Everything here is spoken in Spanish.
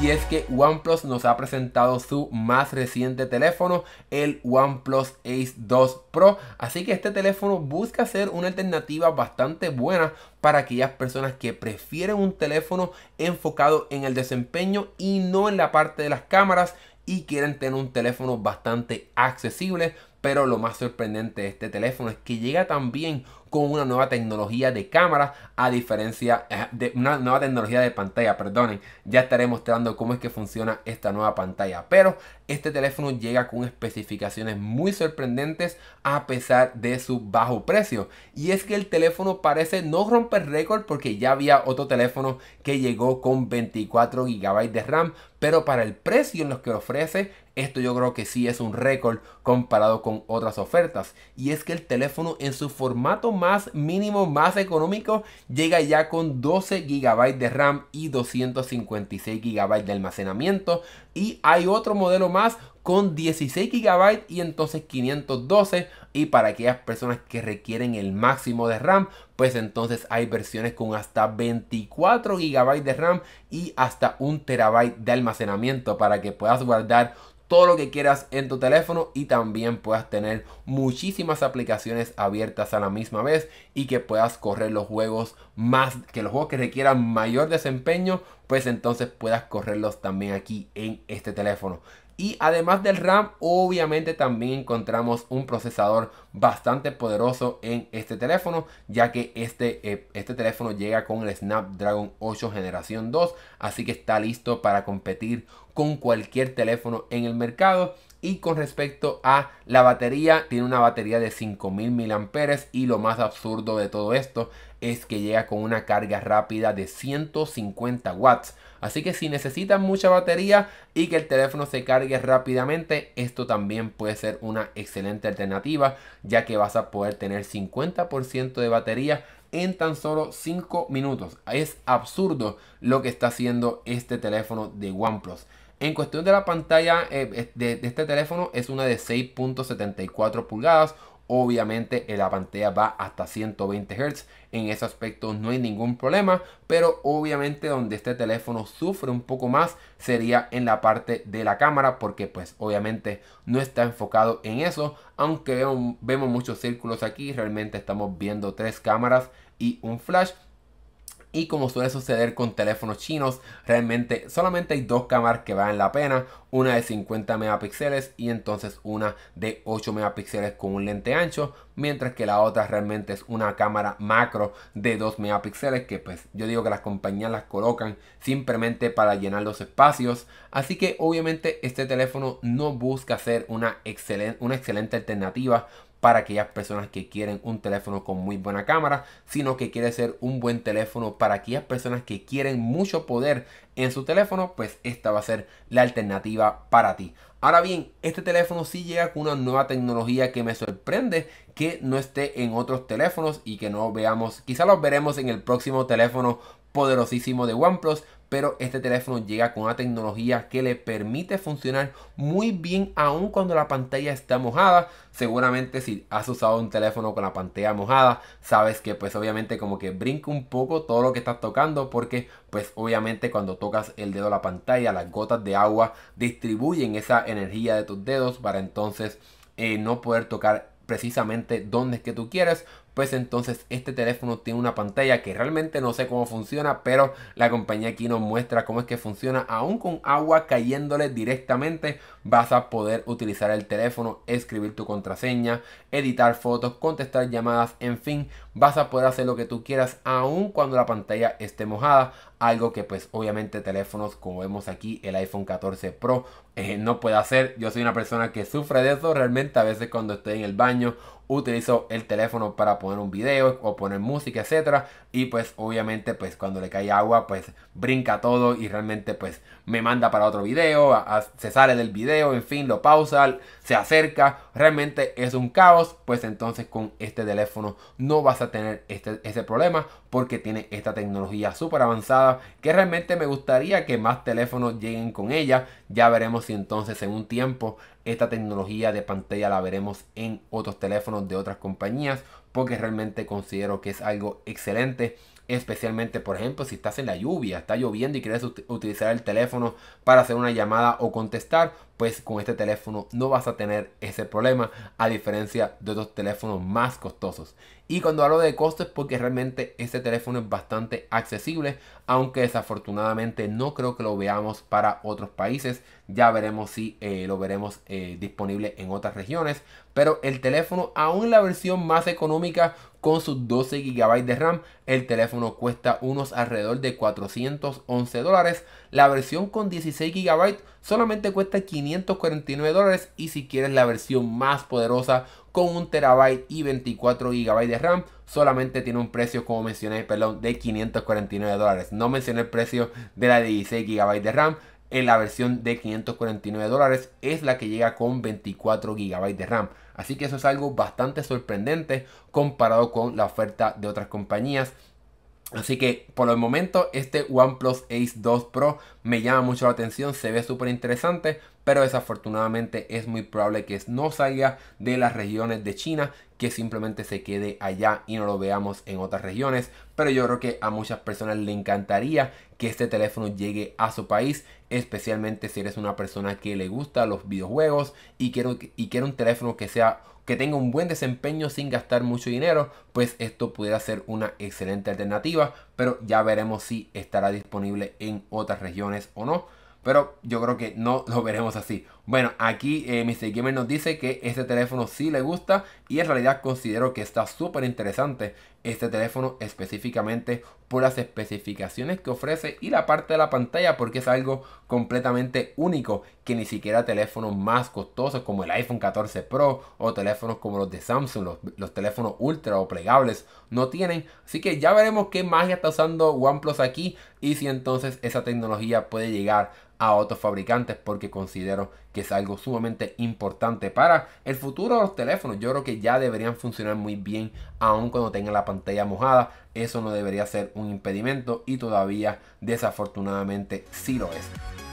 y es que OnePlus nos ha presentado su más reciente teléfono, el OnePlus Ace 2 Pro, así que este teléfono busca ser una alternativa bastante buena para aquellas personas que prefieren un teléfono enfocado en el desempeño y no en la parte de las cámaras y quieren tener un teléfono bastante accesible pero lo más sorprendente de este teléfono es que llega también con una nueva tecnología de cámara, a diferencia eh, de una nueva tecnología de pantalla, perdonen, ya estaré mostrando cómo es que funciona esta nueva pantalla, pero este teléfono llega con especificaciones muy sorprendentes a pesar de su bajo precio. Y es que el teléfono parece no romper récord porque ya había otro teléfono que llegó con 24 GB de RAM, pero para el precio en los que ofrece esto yo creo que sí es un récord comparado con otras ofertas. Y es que el teléfono en su formato más mínimo, más económico, llega ya con 12 GB de RAM y 256 GB de almacenamiento, y hay otro modelo más con 16 GB y entonces 512 y para aquellas personas que requieren el máximo de RAM, pues entonces hay versiones con hasta 24 GB de RAM y hasta 1 TB de almacenamiento para que puedas guardar todo lo que quieras en tu teléfono y también puedas tener muchísimas aplicaciones abiertas a la misma vez y que puedas correr los juegos más que los juegos que requieran mayor desempeño pues entonces puedas correrlos también aquí en este teléfono. Y además del RAM, obviamente también encontramos un procesador bastante poderoso en este teléfono, ya que este, eh, este teléfono llega con el Snapdragon 8 generación 2, así que está listo para competir con cualquier teléfono en el mercado y con respecto a la batería, tiene una batería de 5000 mAh y lo más absurdo de todo esto es que llega con una carga rápida de 150 watts. Así que si necesitas mucha batería y que el teléfono se cargue rápidamente, esto también puede ser una excelente alternativa, ya que vas a poder tener 50% de batería en tan solo 5 minutos. Es absurdo lo que está haciendo este teléfono de OnePlus. En cuestión de la pantalla eh, de, este teléfono es una de 6.74 pulgadas. Obviamente eh, la pantalla va hasta 120 Hz. En ese aspecto no hay ningún problema. Pero obviamente donde este teléfono sufre un poco más sería en la parte de la cámara. Porque pues obviamente no está enfocado en eso. Aunque vemos muchos círculos aquí. Realmente estamos viendo tres cámaras y un flash y como suele suceder con teléfonos chinos, realmente solamente hay dos cámaras que valen la pena. Una de 50 megapíxeles y entonces una de 8 megapíxeles con un lente ancho. Mientras que la otra realmente es una cámara macro de 2 megapíxeles que pues yo digo que las compañías las colocan simplemente para llenar los espacios. Así que obviamente este teléfono no busca ser una, una excelente alternativa para aquellas personas que quieren un teléfono con muy buena cámara, sino que quiere ser un buen teléfono para aquellas personas que quieren mucho poder en su teléfono, pues esta va a ser la alternativa para ti. Ahora bien, este teléfono sí llega con una nueva tecnología que me sorprende que no esté en otros teléfonos y que no veamos, quizá los veremos en el próximo teléfono poderosísimo de OnePlus, pero este teléfono llega con una tecnología que le permite funcionar muy bien aun cuando la pantalla está mojada. Seguramente si has usado un teléfono con la pantalla mojada, sabes que pues obviamente como que brinca un poco todo lo que estás tocando porque pues obviamente cuando tocas el dedo a la pantalla, las gotas de agua distribuyen esa energía de tus dedos para entonces eh, no poder tocar precisamente donde es que tú quieres, pues entonces este teléfono tiene una pantalla que realmente no sé cómo funciona, pero la compañía aquí nos muestra cómo es que funciona. Aún con agua cayéndole directamente, vas a poder utilizar el teléfono, escribir tu contraseña, editar fotos, contestar llamadas, en fin, vas a poder hacer lo que tú quieras aún cuando la pantalla esté mojada algo que pues obviamente teléfonos como vemos aquí el iPhone 14 Pro eh, no puede hacer. Yo soy una persona que sufre de eso realmente a veces cuando estoy en el baño utilizo el teléfono para poner un video o poner música, etcétera, y pues obviamente pues cuando le cae agua pues brinca todo y realmente pues me manda para otro video, se sale del video, en fin, lo pausa, se acerca realmente es un caos, pues entonces con este teléfono no vas a tener este, ese problema porque tiene esta tecnología súper avanzada que realmente me gustaría que más teléfonos lleguen con ella. Ya veremos si entonces en un tiempo esta tecnología de pantalla la veremos en otros teléfonos de otras compañías porque realmente considero que es algo excelente especialmente por ejemplo si estás en la lluvia, está lloviendo y quieres utilizar el teléfono para hacer una llamada o contestar, pues con este teléfono no vas a tener ese problema a diferencia de otros teléfonos más costosos. Y cuando hablo de costos porque realmente este teléfono es bastante accesible, aunque desafortunadamente no creo que lo veamos para otros países, ya veremos si eh, lo veremos eh, disponible en otras regiones, pero el teléfono aún la versión más económica con sus 12 GB de RAM, el teléfono cuesta unos alrededor de 411 dólares. La versión con 16 GB solamente cuesta 549 dólares. Y si quieres la versión más poderosa con 1 TB y 24 GB de RAM, solamente tiene un precio, como mencioné, perdón, de 549 dólares. No mencioné el precio de la 16 GB de RAM en la versión de 549 dólares es la que llega con 24 GB de RAM. Así que eso es algo bastante sorprendente comparado con la oferta de otras compañías. Así que por el momento este OnePlus Ace 2 Pro me llama mucho la atención, se ve súper interesante, pero desafortunadamente es muy probable que no salga de las regiones de China, que simplemente se quede allá y no lo veamos en otras regiones. Pero yo creo que a muchas personas le encantaría que este teléfono llegue a su país, especialmente si eres una persona que le gusta los videojuegos y quiere, y un teléfono que sea que tenga un buen desempeño sin gastar mucho dinero, pues esto pudiera ser una excelente alternativa, pero ya veremos si estará disponible en otras regiones o no. Pero yo creo que no lo veremos así. Bueno, aquí eh, Mr. Gamer nos dice que este teléfono sí le gusta y en realidad considero que está súper interesante este teléfono específicamente por las especificaciones que ofrece y la parte de la pantalla porque es algo completamente único que ni siquiera teléfonos más costosos como el iPhone 14 Pro o teléfonos como los de Samsung, los, teléfonos ultra o plegables no tienen. Así que ya veremos qué magia está usando OnePlus aquí y si entonces esa tecnología puede llegar a otros fabricantes porque considero que es algo sumamente importante para el futuro de los teléfonos. Yo creo que ya deberían funcionar muy bien, aun cuando tengan la pantalla mojada. Eso no debería ser un impedimento y todavía desafortunadamente sí lo es.